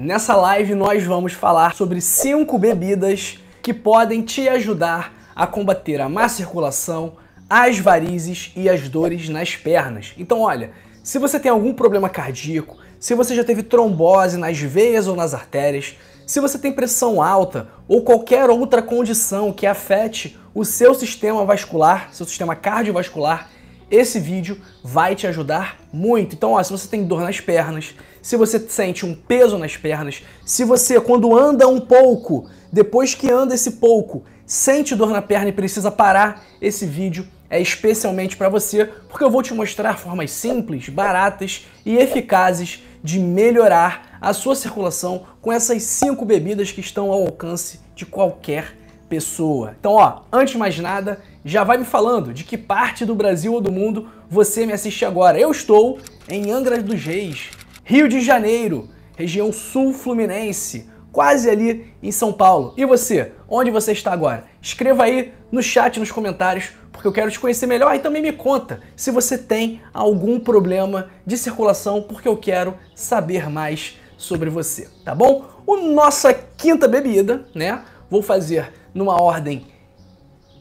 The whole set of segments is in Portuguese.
Nessa live nós vamos falar sobre 5 bebidas que podem te ajudar a combater a má circulação, as varizes e as dores nas pernas. Então olha, se você tem algum problema cardíaco, se você já teve trombose nas veias ou nas artérias, se você tem pressão alta ou qualquer outra condição que afete o seu sistema vascular, seu sistema cardiovascular, esse vídeo vai te ajudar muito. Então, ó, se você tem dor nas pernas, se você sente um peso nas pernas, se você, quando anda um pouco, depois que anda esse pouco, sente dor na perna e precisa parar, esse vídeo é especialmente para você, porque eu vou te mostrar formas simples, baratas e eficazes de melhorar a sua circulação com essas cinco bebidas que estão ao alcance de qualquer pessoa. Então, ó, antes de mais nada, já vai me falando de que parte do Brasil ou do mundo você me assiste agora. Eu estou em Angra dos Reis, Rio de Janeiro, região sul fluminense, quase ali em São Paulo. E você, onde você está agora? Escreva aí no chat, nos comentários, porque eu quero te conhecer melhor e também me conta se você tem algum problema de circulação, porque eu quero saber mais sobre você, tá bom? O nossa quinta bebida, né? Vou fazer numa ordem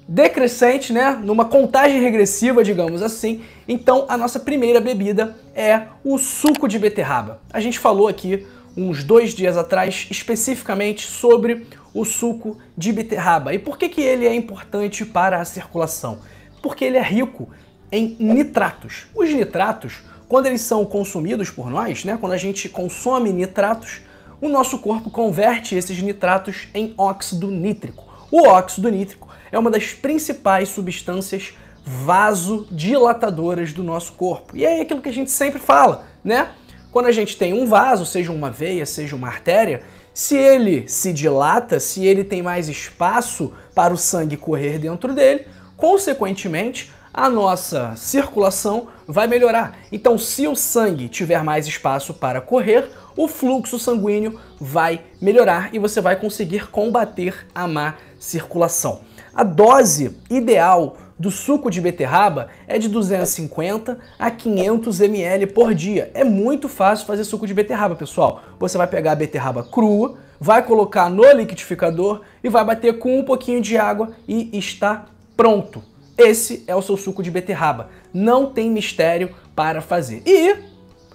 decrescente, né? Numa contagem regressiva, digamos assim. Então, a nossa primeira bebida é o suco de beterraba. A gente falou aqui uns dois dias atrás especificamente sobre o suco de beterraba e por que, que ele é importante para a circulação? Porque ele é rico em nitratos. Os nitratos, quando eles são consumidos por nós, né? Quando a gente consome nitratos, o nosso corpo converte esses nitratos em óxido nítrico. O óxido nítrico é uma das principais substâncias vasodilatadoras do nosso corpo. E é aquilo que a gente sempre fala, né? Quando a gente tem um vaso, seja uma veia, seja uma artéria, se ele se dilata, se ele tem mais espaço para o sangue correr dentro dele, consequentemente, a nossa circulação vai melhorar. Então, se o sangue tiver mais espaço para correr, o fluxo sanguíneo vai melhorar e você vai conseguir combater a má circulação. A dose ideal do suco de beterraba é de 250 a 500 ml por dia. É muito fácil fazer suco de beterraba, pessoal. Você vai pegar a beterraba crua, vai colocar no liquidificador e vai bater com um pouquinho de água e está pronto. Esse é o seu suco de beterraba. Não tem mistério para fazer. E,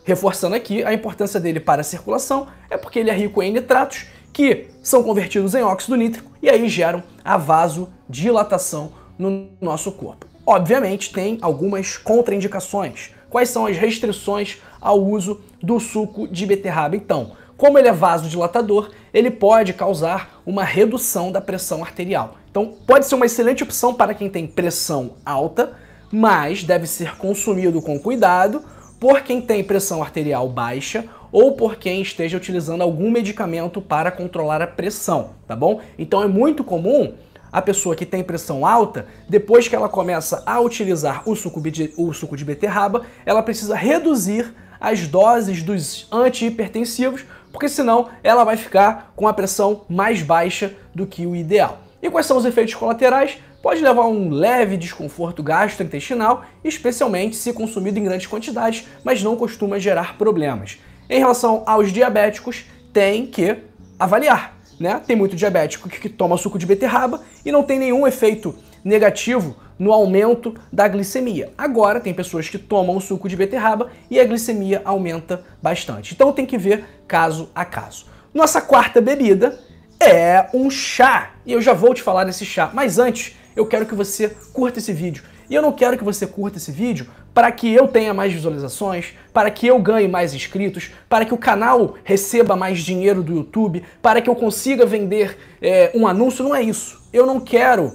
reforçando aqui, a importância dele para a circulação é porque ele é rico em nitratos que são convertidos em óxido nítrico e aí geram a vasodilatação no nosso corpo. Obviamente, tem algumas contraindicações. Quais são as restrições ao uso do suco de beterraba? Então, como ele é vasodilatador, ele pode causar uma redução da pressão arterial. Então, pode ser uma excelente opção para quem tem pressão alta, mas deve ser consumido com cuidado por quem tem pressão arterial baixa ou por quem esteja utilizando algum medicamento para controlar a pressão, tá bom? Então é muito comum a pessoa que tem pressão alta, depois que ela começa a utilizar o suco de, o suco de beterraba, ela precisa reduzir as doses dos antihipertensivos, porque senão ela vai ficar com a pressão mais baixa do que o ideal. E quais são os efeitos colaterais? Pode levar a um leve desconforto gastrointestinal, especialmente se consumido em grandes quantidades, mas não costuma gerar problemas. Em relação aos diabéticos, tem que avaliar. Né? Tem muito diabético que toma suco de beterraba e não tem nenhum efeito negativo no aumento da glicemia. Agora, tem pessoas que tomam o suco de beterraba e a glicemia aumenta bastante. Então, tem que ver caso a caso. Nossa quarta bebida é um chá. E eu já vou te falar desse chá. Mas antes, eu quero que você curta esse vídeo. E eu não quero que você curta esse vídeo para que eu tenha mais visualizações, para que eu ganhe mais inscritos, para que o canal receba mais dinheiro do YouTube, para que eu consiga vender é, um anúncio. Não é isso. Eu não quero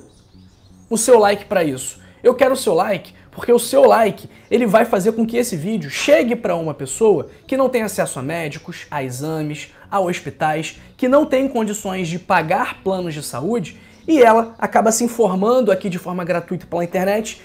o seu like para isso. Eu quero o seu like porque o seu like ele vai fazer com que esse vídeo chegue para uma pessoa que não tem acesso a médicos, a exames, a hospitais, que não tem condições de pagar planos de saúde e ela acaba se informando aqui de forma gratuita pela internet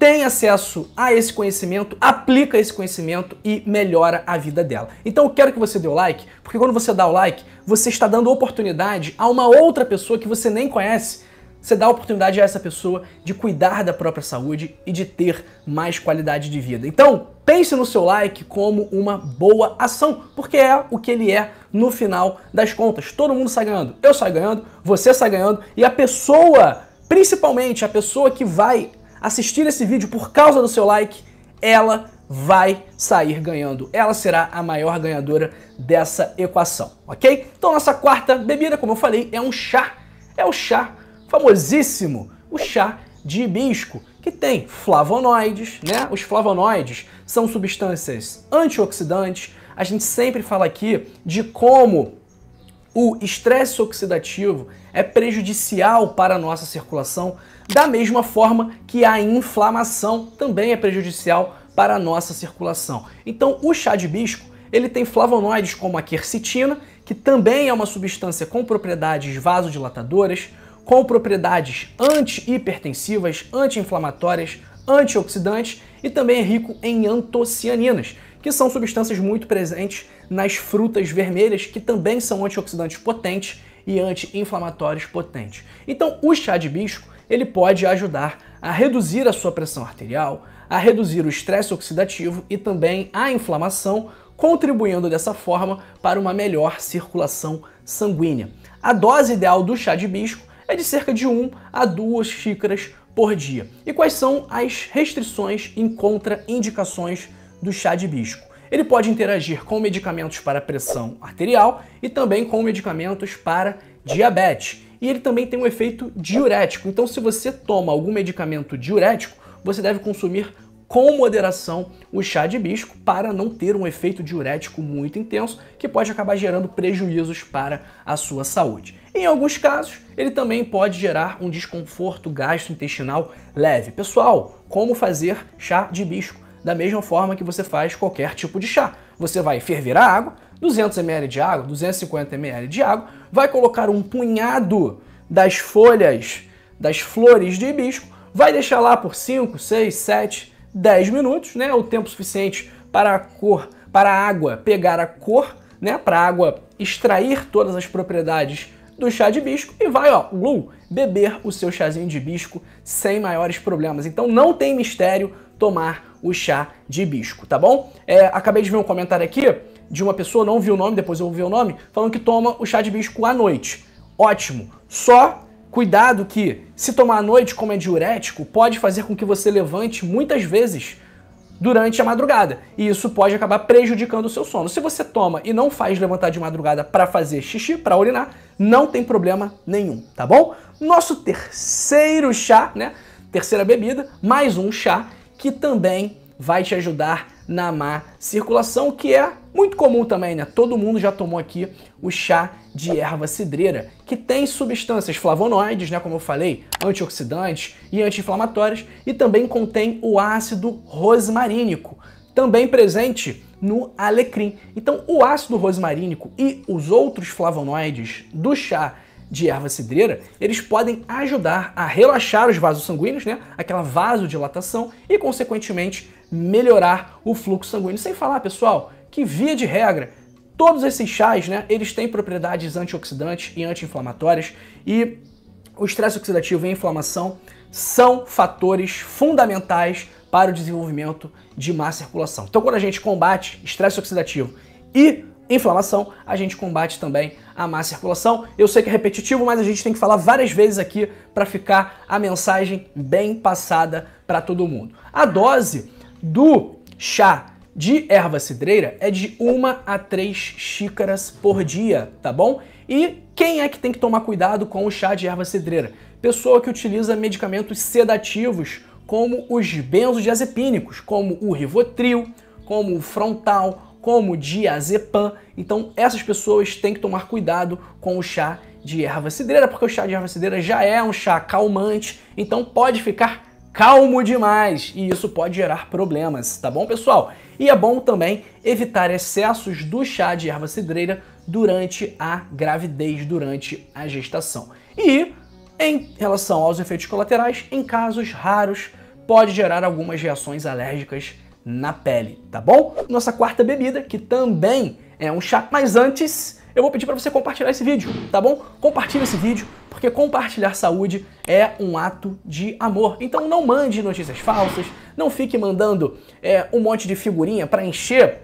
tem acesso a esse conhecimento, aplica esse conhecimento e melhora a vida dela. Então eu quero que você dê o like, porque quando você dá o like, você está dando oportunidade a uma outra pessoa que você nem conhece. Você dá a oportunidade a essa pessoa de cuidar da própria saúde e de ter mais qualidade de vida. Então, pense no seu like como uma boa ação, porque é o que ele é no final das contas. Todo mundo sai ganhando. Eu saio ganhando, você sai ganhando e a pessoa, principalmente a pessoa que vai assistir esse vídeo por causa do seu like, ela vai sair ganhando. Ela será a maior ganhadora dessa equação, ok? Então nossa quarta bebida, como eu falei, é um chá. É o chá famosíssimo, o chá de hibisco, que tem flavonoides, né? Os flavonoides são substâncias antioxidantes. A gente sempre fala aqui de como o estresse oxidativo é prejudicial para a nossa circulação, da mesma forma que a inflamação também é prejudicial para a nossa circulação. Então, o chá de bisco ele tem flavonoides como a quercetina, que também é uma substância com propriedades vasodilatadoras, com propriedades anti-hipertensivas, anti-inflamatórias, antioxidantes e também é rico em antocianinas, que são substâncias muito presentes nas frutas vermelhas, que também são antioxidantes potentes e anti-inflamatórios potentes. Então, o chá de hibisco ele pode ajudar a reduzir a sua pressão arterial, a reduzir o estresse oxidativo e também a inflamação, contribuindo dessa forma para uma melhor circulação sanguínea. A dose ideal do chá de hibisco é de cerca de 1 a 2 xícaras por dia. E quais são as restrições e contraindicações do chá de hibisco. Ele pode interagir com medicamentos para pressão arterial e também com medicamentos para diabetes. E ele também tem um efeito diurético. Então, se você toma algum medicamento diurético, você deve consumir com moderação o chá de hibisco para não ter um efeito diurético muito intenso que pode acabar gerando prejuízos para a sua saúde. Em alguns casos, ele também pode gerar um desconforto gastrointestinal leve. Pessoal, como fazer chá de hibisco? da mesma forma que você faz qualquer tipo de chá. Você vai ferver a água, 200 ml de água, 250 ml de água, vai colocar um punhado das folhas das flores de hibisco, vai deixar lá por 5, 6, 7, 10 minutos, né? O tempo suficiente para a cor, para a água pegar a cor, né? Para a água extrair todas as propriedades do chá de hibisco e vai, ó, beber o seu chazinho de hibisco sem maiores problemas. Então não tem mistério, tomar o chá de hibisco, tá bom? É, acabei de ver um comentário aqui de uma pessoa, não vi o nome, depois eu vou ver o nome, falando que toma o chá de hibisco à noite. Ótimo. Só cuidado que, se tomar à noite, como é diurético, pode fazer com que você levante muitas vezes durante a madrugada. E isso pode acabar prejudicando o seu sono. Se você toma e não faz levantar de madrugada para fazer xixi, para urinar, não tem problema nenhum, tá bom? Nosso terceiro chá, né? Terceira bebida, mais um chá que também vai te ajudar na má circulação, que é muito comum também, né? Todo mundo já tomou aqui o chá de erva cidreira, que tem substâncias flavonoides, né, como eu falei, antioxidantes e anti-inflamatórias, e também contém o ácido rosmarínico, também presente no alecrim. Então, o ácido rosmarínico e os outros flavonoides do chá de erva cidreira, eles podem ajudar a relaxar os vasos sanguíneos, né? Aquela vasodilatação e, consequentemente, melhorar o fluxo sanguíneo. Sem falar, pessoal, que via de regra, todos esses chás, né, eles têm propriedades antioxidantes e anti-inflamatórias e o estresse oxidativo e a inflamação são fatores fundamentais para o desenvolvimento de má circulação. Então, quando a gente combate estresse oxidativo e inflamação, a gente combate também a má circulação. Eu sei que é repetitivo, mas a gente tem que falar várias vezes aqui para ficar a mensagem bem passada para todo mundo. A dose do chá de erva cidreira é de uma a três xícaras por dia, tá bom? E quem é que tem que tomar cuidado com o chá de erva cidreira? Pessoa que utiliza medicamentos sedativos, como os benzodiazepínicos, como o Rivotril, como o Frontal, como diazepam. Então essas pessoas têm que tomar cuidado com o chá de erva cidreira, porque o chá de erva cidreira já é um chá calmante, então pode ficar calmo demais e isso pode gerar problemas, tá bom, pessoal? E é bom também evitar excessos do chá de erva cidreira durante a gravidez, durante a gestação. E em relação aos efeitos colaterais, em casos raros, pode gerar algumas reações alérgicas na pele, tá bom? Nossa quarta bebida, que também é um chá, mas antes eu vou pedir para você compartilhar esse vídeo, tá bom? Compartilha esse vídeo, porque compartilhar saúde é um ato de amor. Então não mande notícias falsas, não fique mandando é, um monte de figurinha para encher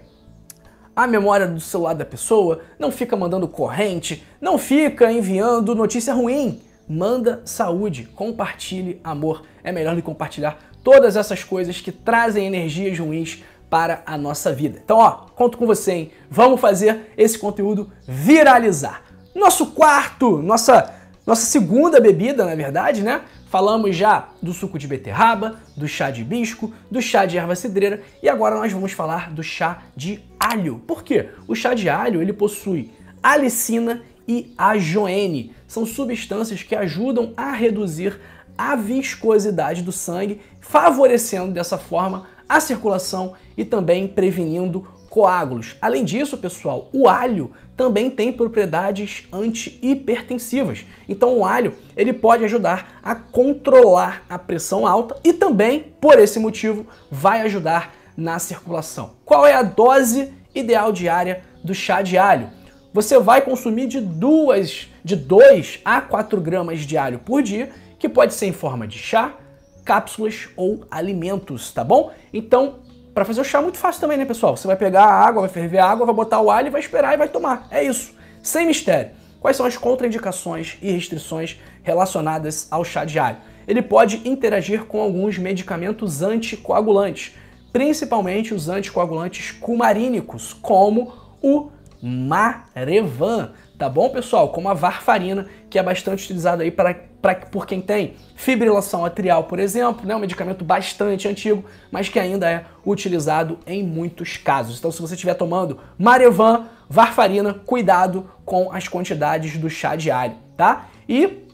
a memória do celular da pessoa, não fica mandando corrente, não fica enviando notícia ruim. Manda saúde, compartilhe amor. É melhor do que compartilhar todas essas coisas que trazem energias ruins para a nossa vida. Então, ó, conto com você, hein? Vamos fazer esse conteúdo viralizar. Nosso quarto, nossa, nossa segunda bebida, na verdade, né? Falamos já do suco de beterraba, do chá de hibisco, do chá de erva cidreira e agora nós vamos falar do chá de alho. Por quê? O chá de alho, ele possui alicina e ajoene. São substâncias que ajudam a reduzir a viscosidade do sangue favorecendo dessa forma a circulação e também prevenindo coágulos. Além disso, pessoal, o alho também tem propriedades antihipertensivas. Então o alho, ele pode ajudar a controlar a pressão alta e também, por esse motivo, vai ajudar na circulação. Qual é a dose ideal diária do chá de alho? Você vai consumir de duas, de 2 a 4 gramas de alho por dia, que pode ser em forma de chá, cápsulas ou alimentos, tá bom? Então, para fazer o chá é muito fácil também, né, pessoal? Você vai pegar a água, vai ferver a água, vai botar o alho, vai esperar e vai tomar. É isso. Sem mistério. Quais são as contraindicações e restrições relacionadas ao chá de alho? Ele pode interagir com alguns medicamentos anticoagulantes, principalmente os anticoagulantes cumarínicos, como o Marevan, tá bom, pessoal? Como a varfarina que é bastante utilizado aí para, para, por quem tem fibrilação atrial, por exemplo, né? um medicamento bastante antigo, mas que ainda é utilizado em muitos casos. Então, se você estiver tomando Marevan, Varfarina, cuidado com as quantidades do chá diário, tá? E,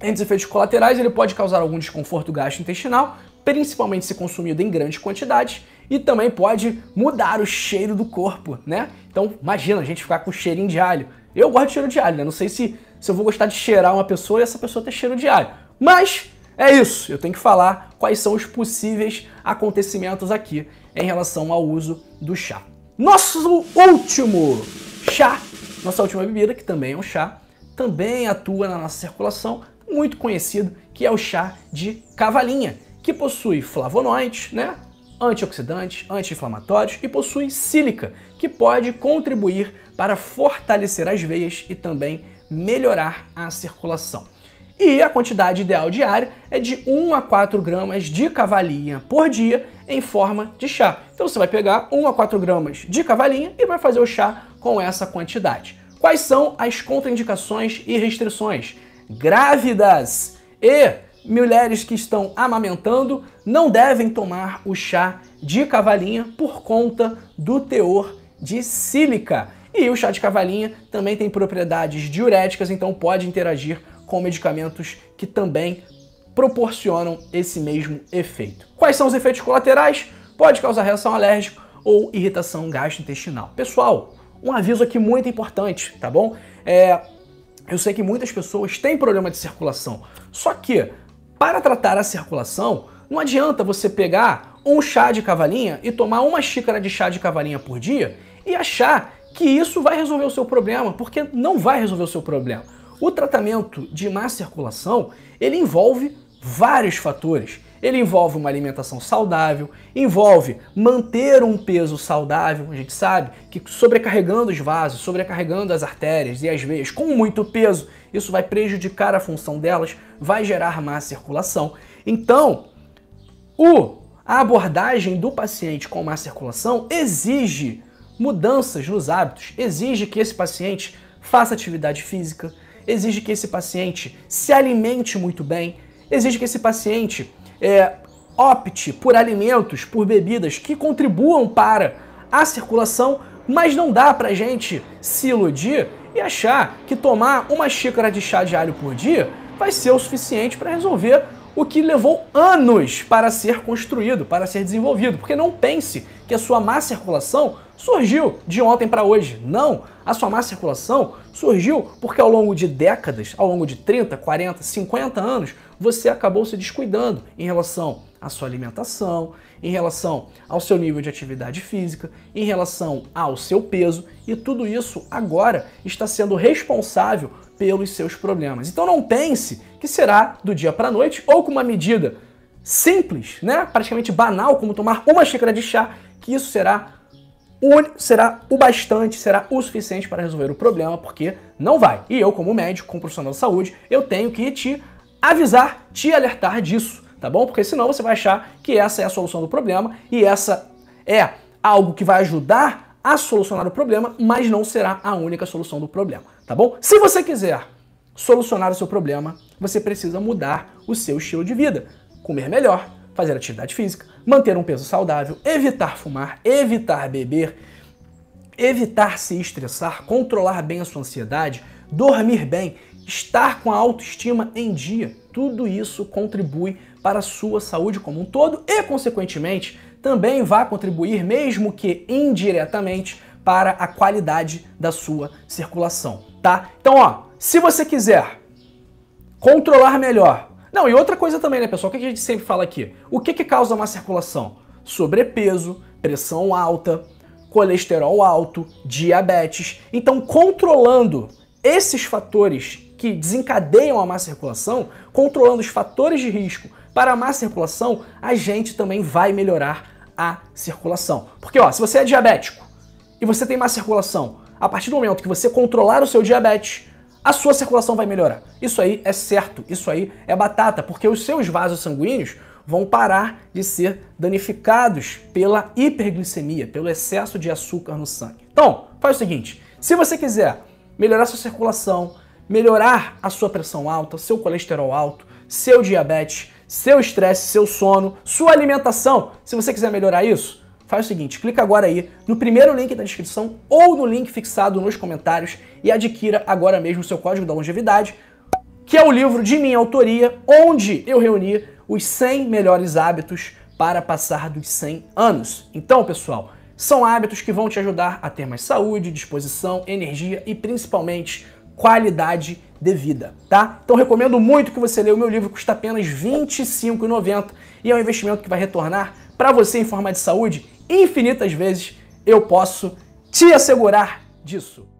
entre os efeitos colaterais, ele pode causar algum desconforto gastrointestinal, principalmente se consumido em grande quantidade, e também pode mudar o cheiro do corpo, né? Então, imagina a gente ficar com cheirinho de alho. Eu gosto de cheiro de alho, né? Não sei se, se eu vou gostar de cheirar uma pessoa e essa pessoa ter cheiro de alho. Mas é isso. Eu tenho que falar quais são os possíveis acontecimentos aqui em relação ao uso do chá. Nosso último chá, nossa última bebida, que também é um chá, também atua na nossa circulação, muito conhecido, que é o chá de cavalinha, que possui flavonoides, né? antioxidantes, anti-inflamatórios e possui sílica, que pode contribuir para fortalecer as veias e também melhorar a circulação. E a quantidade ideal diária é de 1 a 4 gramas de cavalinha por dia em forma de chá. Então você vai pegar 1 a 4 gramas de cavalinha e vai fazer o chá com essa quantidade. Quais são as contraindicações e restrições? Grávidas e mulheres que estão amamentando não devem tomar o chá de cavalinha por conta do teor de sílica. E o chá de cavalinha também tem propriedades diuréticas, então pode interagir com medicamentos que também proporcionam esse mesmo efeito. Quais são os efeitos colaterais? Pode causar reação alérgica ou irritação gastrointestinal. Pessoal, um aviso aqui muito importante, tá bom? É, eu sei que muitas pessoas têm problema de circulação, só que para tratar a circulação, não adianta você pegar um chá de cavalinha e tomar uma xícara de chá de cavalinha por dia e achar que isso vai resolver o seu problema, porque não vai resolver o seu problema. O tratamento de má circulação, ele envolve vários fatores. Ele envolve uma alimentação saudável, envolve manter um peso saudável. A gente sabe que sobrecarregando os vasos, sobrecarregando as artérias e as veias com muito peso, isso vai prejudicar a função delas, vai gerar má circulação. Então, o, a abordagem do paciente com má circulação exige Mudanças nos hábitos exige que esse paciente faça atividade física, exige que esse paciente se alimente muito bem, exige que esse paciente é, opte por alimentos, por bebidas que contribuam para a circulação, mas não dá para a gente se iludir e achar que tomar uma xícara de chá de alho por dia vai ser o suficiente para resolver o que levou anos para ser construído, para ser desenvolvido, porque não pense que a sua má circulação surgiu de ontem para hoje. Não, a sua má circulação surgiu porque ao longo de décadas, ao longo de 30, 40, 50 anos, você acabou se descuidando em relação à sua alimentação, em relação ao seu nível de atividade física, em relação ao seu peso, e tudo isso agora está sendo responsável pelos seus problemas. Então não pense que será do dia para a noite ou com uma medida simples, né, praticamente banal, como tomar uma xícara de chá, que isso será será o bastante, será o suficiente para resolver o problema, porque não vai. E eu, como médico, como profissional de saúde, eu tenho que te avisar, te alertar disso, tá bom? Porque senão você vai achar que essa é a solução do problema e essa é algo que vai ajudar a solucionar o problema, mas não será a única solução do problema, tá bom? Se você quiser solucionar o seu problema, você precisa mudar o seu estilo de vida, comer melhor, fazer atividade física, manter um peso saudável, evitar fumar, evitar beber, evitar se estressar, controlar bem a sua ansiedade, dormir bem, estar com a autoestima em dia. Tudo isso contribui para a sua saúde como um todo e, consequentemente, também vai contribuir, mesmo que indiretamente, para a qualidade da sua circulação, tá? Então, ó, se você quiser controlar melhor não, e outra coisa também, né, pessoal? O que a gente sempre fala aqui? O que, que causa má circulação? Sobrepeso, pressão alta, colesterol alto, diabetes. Então, controlando esses fatores que desencadeiam a má circulação, controlando os fatores de risco para a má circulação, a gente também vai melhorar a circulação. Porque, ó, se você é diabético e você tem má circulação, a partir do momento que você controlar o seu diabetes, a sua circulação vai melhorar. Isso aí é certo, isso aí é batata, porque os seus vasos sanguíneos vão parar de ser danificados pela hiperglicemia, pelo excesso de açúcar no sangue. Então, faz o seguinte: se você quiser melhorar sua circulação, melhorar a sua pressão alta, seu colesterol alto, seu diabetes, seu estresse, seu sono, sua alimentação, se você quiser melhorar isso, faz o seguinte, clica agora aí no primeiro link da descrição ou no link fixado nos comentários e adquira agora mesmo o seu código da longevidade, que é o livro de minha autoria, onde eu reuni os 100 melhores hábitos para passar dos 100 anos. Então, pessoal, são hábitos que vão te ajudar a ter mais saúde, disposição, energia e principalmente qualidade de vida, tá? Então recomendo muito que você leia o meu livro, custa apenas R$ 25,90 e é um investimento que vai retornar para você em forma de saúde infinitas vezes, eu posso te assegurar disso.